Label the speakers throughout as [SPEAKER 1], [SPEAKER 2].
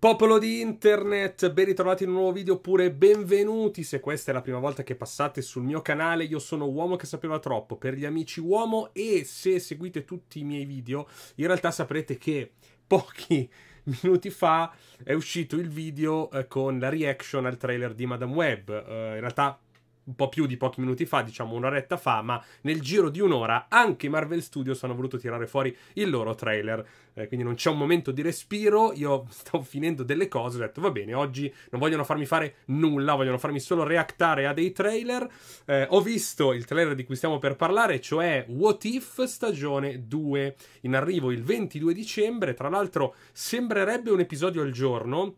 [SPEAKER 1] Popolo di internet, ben ritrovati in un nuovo video oppure benvenuti se questa è la prima volta che passate sul mio canale, io sono Uomo che sapeva troppo per gli amici Uomo e se seguite tutti i miei video in realtà saprete che pochi minuti fa è uscito il video eh, con la reaction al trailer di Madame Web, eh, in realtà un po' più di pochi minuti fa, diciamo un'oretta fa, ma nel giro di un'ora anche Marvel Studios hanno voluto tirare fuori il loro trailer. Eh, quindi non c'è un momento di respiro, io sto finendo delle cose, ho detto va bene, oggi non vogliono farmi fare nulla, vogliono farmi solo reactare a dei trailer. Eh, ho visto il trailer di cui stiamo per parlare, cioè What If stagione 2, in arrivo il 22 dicembre, tra l'altro sembrerebbe un episodio al giorno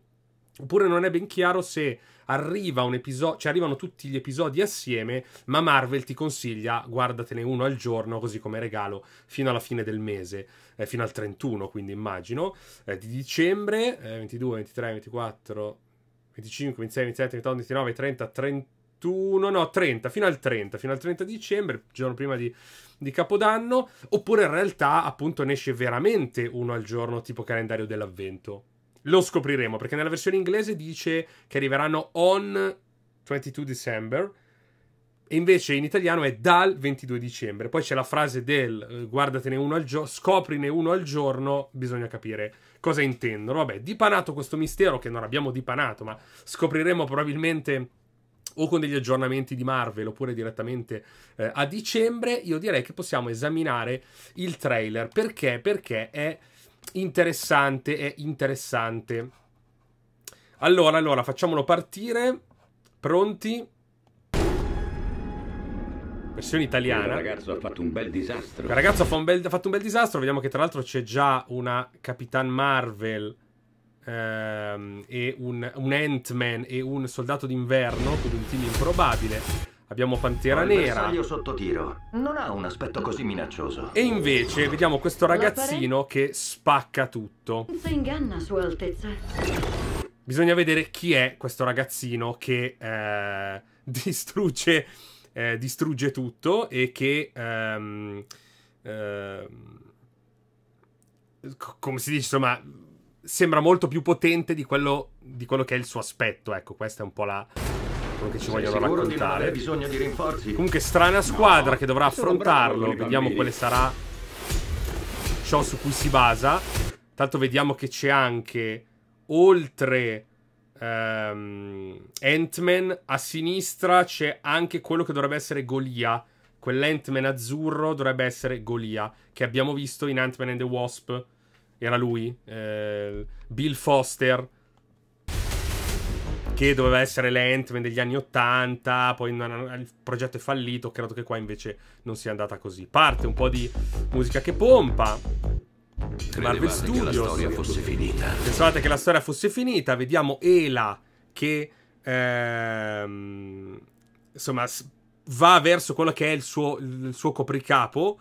[SPEAKER 1] Oppure non è ben chiaro se arriva un episodio, cioè arrivano tutti gli episodi assieme, ma Marvel ti consiglia guardatene uno al giorno, così come regalo, fino alla fine del mese, eh, fino al 31, quindi immagino, eh, di dicembre, eh, 22, 23, 24, 25, 26, 27, 28, 29, 30, 31, no, 30, fino al 30, fino al 30 dicembre, giorno prima di di Capodanno, oppure in realtà appunto ne esce veramente uno al giorno tipo calendario dell'avvento. Lo scopriremo perché nella versione inglese dice che arriveranno on 22 December e invece in italiano è dal 22 dicembre. Poi c'è la frase del eh, guardatene uno al giorno, scoprine uno al giorno, bisogna capire cosa intendono. Vabbè, dipanato questo mistero che non abbiamo dipanato, ma scopriremo probabilmente o con degli aggiornamenti di Marvel oppure direttamente eh, a dicembre, io direi che possiamo esaminare il trailer. Perché? Perché è interessante, è interessante. Allora, allora, facciamolo partire. Pronti? Versione italiana. Il ragazzo ha fatto un bel disastro. Il ragazzo ha, bel, fatto un bel, disastro. Vediamo che tra l'altro c'è già una Capitan Marvel ehm, e un, un Ant-Man e un soldato d'inverno, quindi un team improbabile. Abbiamo Pantera Nera. Il sotto tiro. Non ha un aspetto così minaccioso. E invece vediamo questo ragazzino che spacca tutto. Si inganna, Sua Altezza. Bisogna vedere chi è questo ragazzino che eh, distrugge, eh, distrugge, tutto e che... Ehm, ehm, come si dice, insomma, sembra molto più potente di quello, di quello che è il suo aspetto. Ecco, questa è un po' la, altro che ci vogliono raccontare. Comunque strana squadra no, che dovrà affrontarlo. Vediamo quale sarà ciò su cui si basa. Tanto vediamo che c'è anche oltre um, Ant-Man a sinistra c'è anche quello che dovrebbe essere Golia. Quell'Ant-Man azzurro dovrebbe essere Golia, che abbiamo visto in Ant-Man and the Wasp. Era lui, eh, Bill Foster che doveva essere l'Antman degli anni 80, poi il progetto è fallito, credo che qua invece non sia andata così. Parte un po' di musica che pompa. Marvel Studios. Che la storia fosse finita. Pensavate che la storia fosse finita, vediamo Ela che ehm, insomma va verso quello che è il suo, il suo copricapo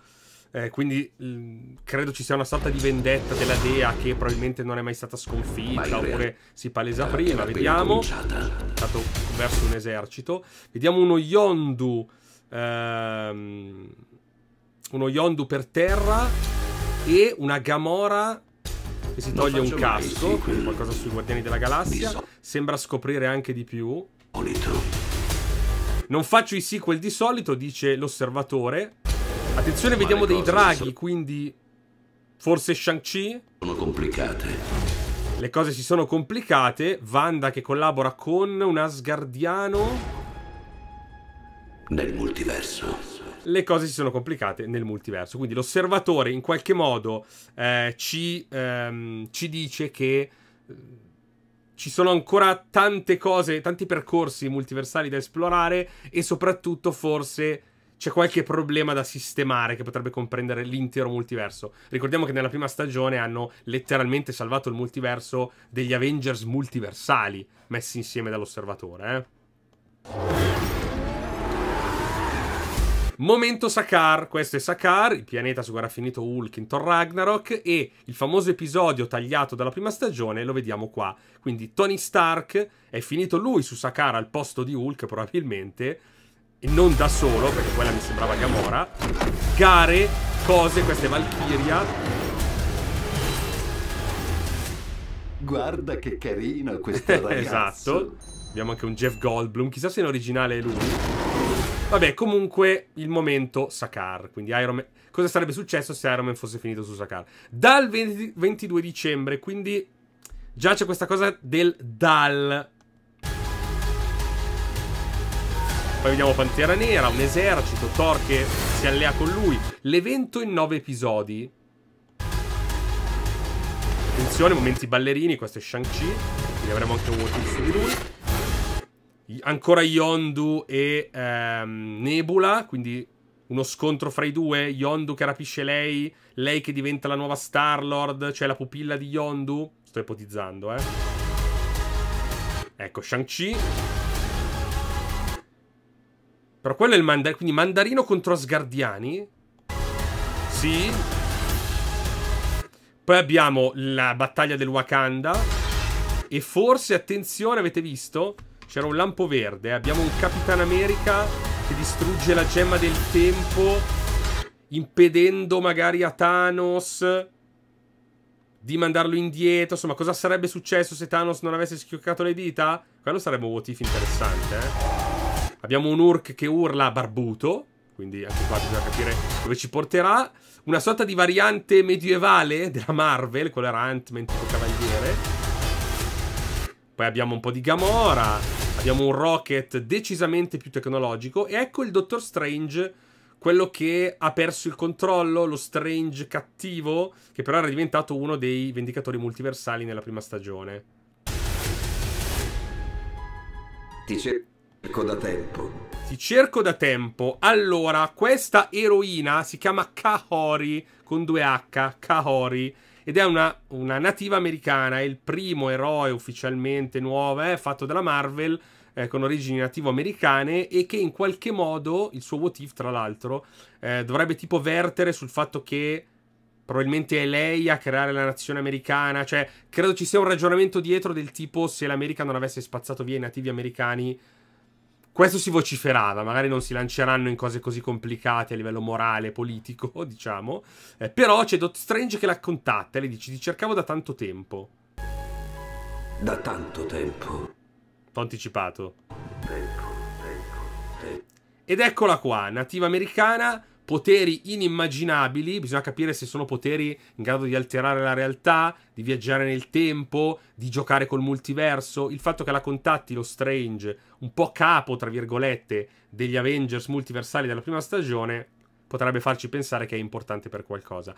[SPEAKER 1] eh, quindi mm, credo ci sia una sorta di vendetta della dea che probabilmente non è mai stata sconfitta oppure si palesa prima. Vediamo. È Stato verso un esercito. Vediamo uno Yondu. Ehm, uno Yondu per terra e una Gamora che si toglie un casco, quindi qualcosa sui Guardiani della Galassia. Sembra scoprire anche di più. Non faccio i sequel di solito, dice l'osservatore, Attenzione, vediamo dei draghi, quindi... Forse Shang-Chi? Sono complicate. Le cose si sono complicate. Vanda che collabora con un Asgardiano. Nel multiverso. Le cose si sono complicate nel multiverso. Quindi l'osservatore in qualche modo eh, ci, ehm, ci dice che eh, ci sono ancora tante cose, tanti percorsi multiversali da esplorare e soprattutto forse c'è qualche problema da sistemare che potrebbe comprendere l'intero multiverso. Ricordiamo che nella prima stagione hanno letteralmente salvato il multiverso degli Avengers multiversali messi insieme dall'osservatore. Eh? Momento Sakar, questo è Sakar, il pianeta su cui era finito Hulk in Thor Ragnarok e il famoso episodio tagliato dalla prima stagione lo vediamo qua. Quindi Tony Stark è finito lui su Sakar al posto di Hulk probabilmente e non da solo, perché quella mi sembrava Gamora, gare, cose, queste Valkyria. Guarda che carino questo ragazzo. esatto. Abbiamo anche un Jeff Goldblum, chissà se in originale è lui. Vabbè, comunque il momento Sakar, quindi Iron Man... Cosa sarebbe successo se Iron Man fosse finito su Sakar? Dal 20... 22 dicembre, quindi già c'è questa cosa del dal Poi vediamo Pantera Nera, un esercito, Thor che si allea con lui. L'evento in nove episodi. Attenzione, momenti ballerini, questo è Shang-Chi. Quindi avremo anche un voto su di lui. Ancora Yondu e ehm, Nebula, quindi uno scontro fra i due. Yondu che rapisce lei, lei che diventa la nuova Star-Lord, cioè la pupilla di Yondu. Sto ipotizzando, eh. Ecco, Shang-Chi però quello è il mandarino. Quindi mandarino contro Asgardiani. Sì. Poi abbiamo la battaglia del Wakanda. E forse, attenzione, avete visto? C'era un lampo verde. Abbiamo un Capitan America che distrugge la gemma del tempo. Impedendo magari a Thanos di mandarlo indietro. Insomma, cosa sarebbe successo se Thanos non avesse schioccato le dita? Quello sarebbe un motivo interessante, eh. Abbiamo un Urk che urla barbuto, quindi anche qua bisogna capire dove ci porterà. Una sorta di variante medievale della Marvel, quello era Ant-Man tipo cavaliere. Poi abbiamo un po' di Gamora, abbiamo un Rocket decisamente più tecnologico e ecco il Dottor Strange quello che ha perso il controllo, lo Strange cattivo, che però era diventato uno dei Vendicatori multiversali nella prima stagione. Dice Cerco da tempo. Ti cerco da tempo. Allora, questa eroina si chiama Kahori con due H, Kahori, ed è una, una nativa americana, è il primo eroe ufficialmente nuovo eh, fatto dalla Marvel eh, con origini nativo americane e che in qualche modo, il suo motif tra l'altro, eh, dovrebbe tipo vertere sul fatto che probabilmente è lei a creare la nazione americana, cioè credo ci sia un ragionamento dietro del tipo se l'America non avesse spazzato via i nativi americani questo si vociferava, magari non si lanceranno in cose così complicate a livello morale, politico, diciamo, eh, però c'è Dot Strange che la contatta e le dice ti cercavo da tanto tempo. Da tanto tempo. T'ho anticipato. Tempo, tempo, tempo. Ed eccola qua, nativa americana, poteri inimmaginabili, bisogna capire se sono poteri in grado di alterare la realtà, di viaggiare nel tempo, di giocare col multiverso, il fatto che la contatti lo Strange, un po' capo, tra virgolette, degli Avengers multiversali della prima stagione, potrebbe farci pensare che è importante per qualcosa.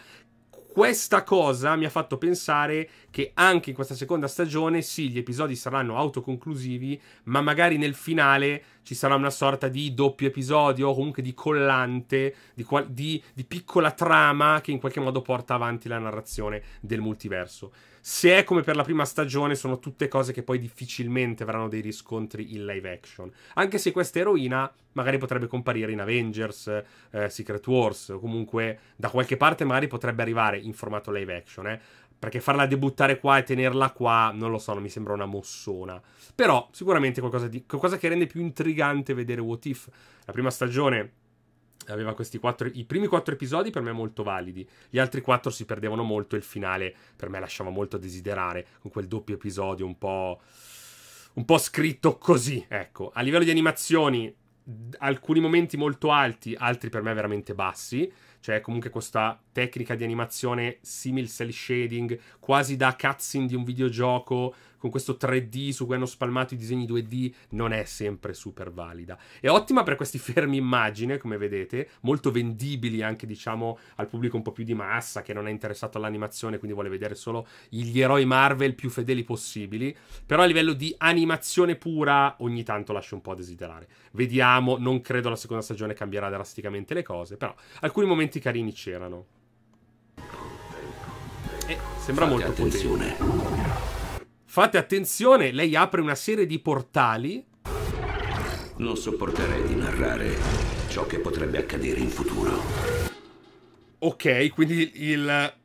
[SPEAKER 1] Questa cosa mi ha fatto pensare che anche in questa seconda stagione, sì, gli episodi saranno autoconclusivi, ma magari nel finale ci sarà una sorta di doppio episodio o comunque di collante, di, di, di piccola trama che in qualche modo porta avanti la narrazione del multiverso. Se è come per la prima stagione, sono tutte cose che poi difficilmente avranno dei riscontri in live action. Anche se questa eroina magari potrebbe comparire in Avengers, eh, Secret Wars, o comunque da qualche parte magari potrebbe arrivare in formato live action. Eh. Perché farla debuttare qua e tenerla qua, non lo so, non mi sembra una mossona. Però sicuramente qualcosa, di, qualcosa che rende più intrigante vedere What If. La prima stagione aveva questi quattro, i primi quattro episodi per me molto validi, gli altri quattro si perdevano molto e il finale per me lasciava molto a desiderare, con quel doppio episodio un po', un po' scritto così, ecco. A livello di animazioni, alcuni momenti molto alti, altri per me veramente bassi, cioè, comunque questa tecnica di animazione simil cell shading, quasi da cutscene di un videogioco, con questo 3D su cui hanno spalmato i disegni 2D, non è sempre super valida. È ottima per questi fermi immagine, come vedete, molto vendibili anche, diciamo, al pubblico un po' più di massa, che non è interessato all'animazione, quindi vuole vedere solo gli eroi Marvel più fedeli possibili. Però a livello di animazione pura, ogni tanto lascia un po' a desiderare. Vediamo, non credo la seconda stagione cambierà drasticamente le cose, però alcuni momenti elementi carini c'erano. E sembra Fate molto attenzione. potente. Fate attenzione, lei apre una serie di portali. Non sopporterei di narrare ciò che potrebbe accadere in futuro. Ok, quindi il...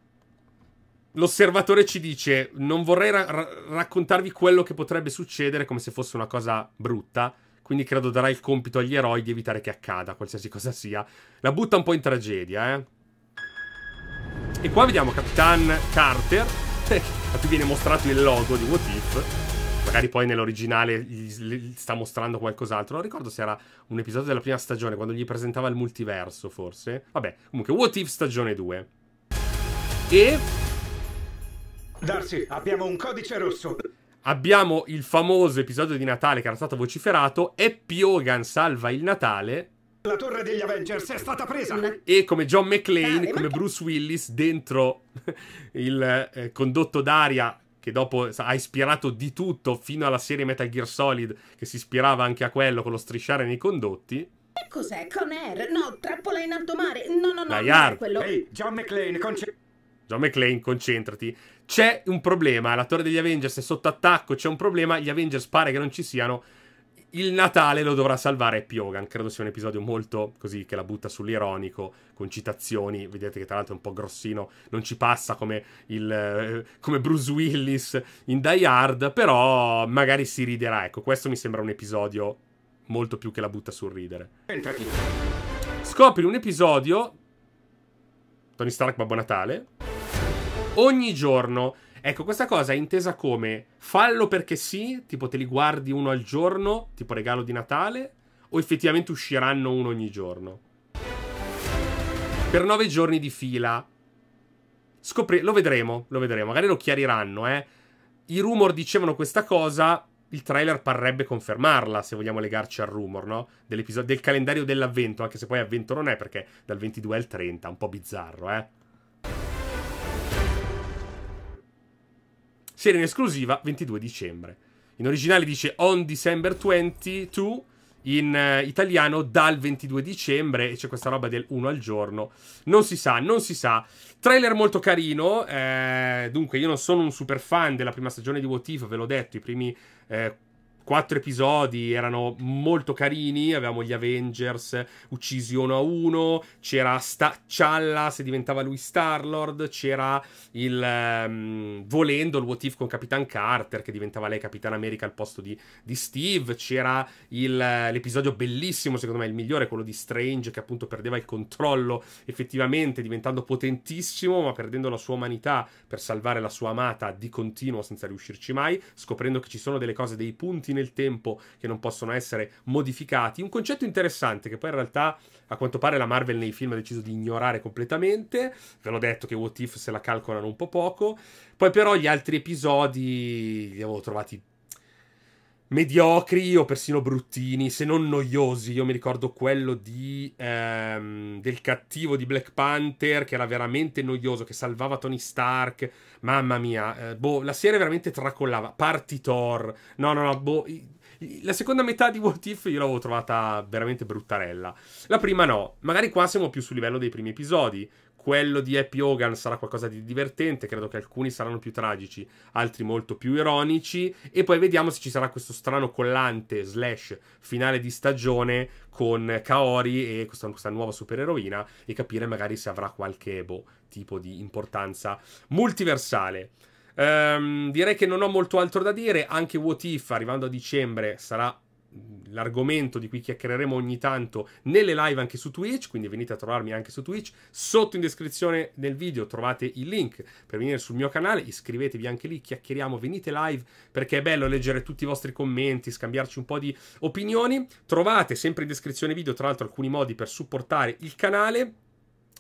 [SPEAKER 1] L'osservatore ci dice, non vorrei ra raccontarvi quello che potrebbe succedere come se fosse una cosa brutta, quindi credo darà il compito agli eroi di evitare che accada, qualsiasi cosa sia. La butta un po' in tragedia, eh. E qua vediamo Capitan Carter, a cui viene mostrato il logo di What If. Magari poi nell'originale gli sta mostrando qualcos'altro. Non ricordo se era un episodio della prima stagione, quando gli presentava il multiverso, forse. Vabbè, comunque, What If stagione 2. E... Darcy, abbiamo un codice rosso. Abbiamo il famoso episodio di Natale che era stato vociferato. Happy Hogan salva il Natale. La torre degli Avengers è stata presa. E come John McClane, come Bruce Willis, dentro il eh, condotto d'aria che dopo ha ispirato di tutto fino alla serie Metal Gear Solid, che si ispirava anche a quello con lo strisciare nei condotti. E Cos'è? Con Air? No, trappola in alto mare. No, no, no. La Yard. Quello... Ehi, hey, John McClane, concedi. John McClane, concentrati. C'è un problema, la torre degli Avengers è sotto attacco, c'è un problema, gli Avengers pare che non ci siano. Il Natale lo dovrà salvare Piogan, credo sia un episodio molto così che la butta sull'ironico, con citazioni, vedete che tra l'altro è un po' grossino, non ci passa come, il, eh, come Bruce Willis in Die Hard, però magari si riderà, ecco, questo mi sembra un episodio molto più che la butta sul ridere. Scopri un episodio Tony Stark Babbo Natale ogni giorno. Ecco, questa cosa è intesa come fallo perché sì, tipo te li guardi uno al giorno, tipo regalo di Natale, o effettivamente usciranno uno ogni giorno. Per nove giorni di fila. Scopri- lo vedremo, lo vedremo, magari lo chiariranno, eh. I rumor dicevano questa cosa, il trailer parrebbe confermarla, se vogliamo legarci al rumor, no? del calendario dell'avvento, anche se poi avvento non è, perché dal 22 al 30, un po' bizzarro, eh. Serie in esclusiva 22 dicembre. In originale dice on December 22, in uh, italiano dal 22 dicembre, e c'è questa roba del 1 al giorno. Non si sa, non si sa. Trailer molto carino, eh, dunque io non sono un super fan della prima stagione di What If, ve l'ho detto, i primi eh, quattro episodi erano molto carini. Avevamo gli Avengers uccisi uno a uno. C'era Sta- Challa se diventava lui Starlord. C'era il um, volendo il What If con Capitan Carter che diventava lei Capitan America al posto di, di Steve. C'era il, l'episodio bellissimo, secondo me il migliore, quello di Strange che appunto perdeva il controllo effettivamente diventando potentissimo ma perdendo la sua umanità per salvare la sua amata di continuo senza riuscirci mai. Scoprendo che ci sono delle cose, dei punti nel tempo che non possono essere modificati. Un concetto interessante che poi in realtà a quanto pare la Marvel nei film ha deciso di ignorare completamente. Ve l'ho detto che What If se la calcolano un po' poco. Poi però gli altri episodi li avevo trovati mediocri o persino bruttini, se non noiosi. Io mi ricordo quello di, ehm, del cattivo di Black Panther che era veramente noioso, che salvava Tony Stark. Mamma mia, eh, boh, la serie veramente tracollava. Parti Thor. No, no, no, boh. La seconda metà di What If io l'avevo trovata veramente bruttarella. La prima no. Magari qua siamo più sul livello dei primi episodi quello di Happy Hogan sarà qualcosa di divertente, credo che alcuni saranno più tragici, altri molto più ironici, e poi vediamo se ci sarà questo strano collante slash finale di stagione con Kaori e questa, questa nuova supereroina e capire magari se avrà qualche boh, tipo di importanza multiversale. Um, direi che non ho molto altro da dire, anche What If arrivando a dicembre sarà l'argomento di cui chiacchiereremo ogni tanto nelle live anche su Twitch, quindi venite a trovarmi anche su Twitch. Sotto in descrizione del video trovate il link per venire sul mio canale, iscrivetevi anche lì, chiacchieriamo, venite live perché è bello leggere tutti i vostri commenti, scambiarci un po' di opinioni. Trovate sempre in descrizione video, tra l'altro, alcuni modi per supportare il canale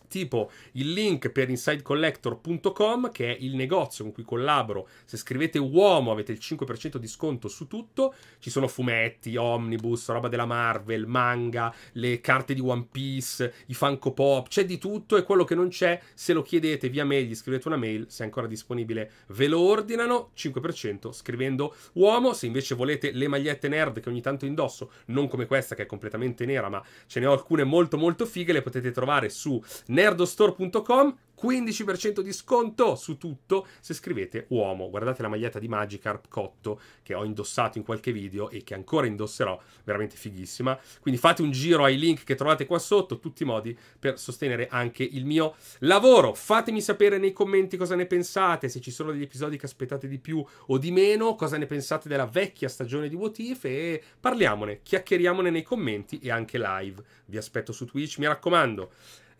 [SPEAKER 1] tipo il link per insidecollector.com che è il negozio con cui collaboro. Se scrivete uomo avete il 5% di sconto su tutto. Ci sono fumetti, omnibus, roba della Marvel, manga, le carte di One Piece, i Funko Pop, c'è di tutto e quello che non c'è se lo chiedete via mail, gli scrivete una mail, se è ancora disponibile ve lo ordinano, 5% scrivendo uomo. Se invece volete le magliette nerd che ogni tanto indosso, non come questa che è completamente nera, ma ce ne ho alcune molto molto fighe, le potete trovare su nerdostore.com 15% di sconto su tutto se scrivete uomo. Guardate la maglietta di Magikarp cotto che ho indossato in qualche video e che ancora indosserò, veramente fighissima. Quindi fate un giro ai link che trovate qua sotto, tutti i modi per sostenere anche il mio lavoro. Fatemi sapere nei commenti cosa ne pensate, se ci sono degli episodi che aspettate di più o di meno, cosa ne pensate della vecchia stagione di What If e parliamone, chiacchieriamone nei commenti e anche live. Vi aspetto su Twitch, mi raccomando.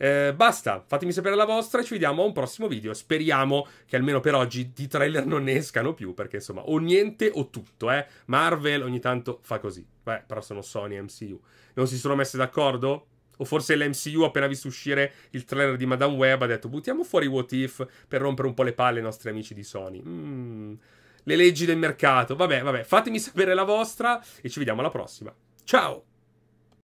[SPEAKER 1] Eh, basta, fatemi sapere la vostra ci vediamo a un prossimo video. Speriamo che almeno per oggi di trailer non ne escano più, perché insomma, o niente o tutto, eh. Marvel ogni tanto fa così. Beh, però sono Sony e MCU. Non si sono messi d'accordo? O forse l'MCU, appena visto uscire il trailer di Madame Web, ha detto buttiamo fuori What If per rompere un po' le palle ai nostri amici di Sony. Mm. Le leggi del mercato. Vabbè, vabbè, fatemi sapere la vostra e ci vediamo alla prossima. Ciao!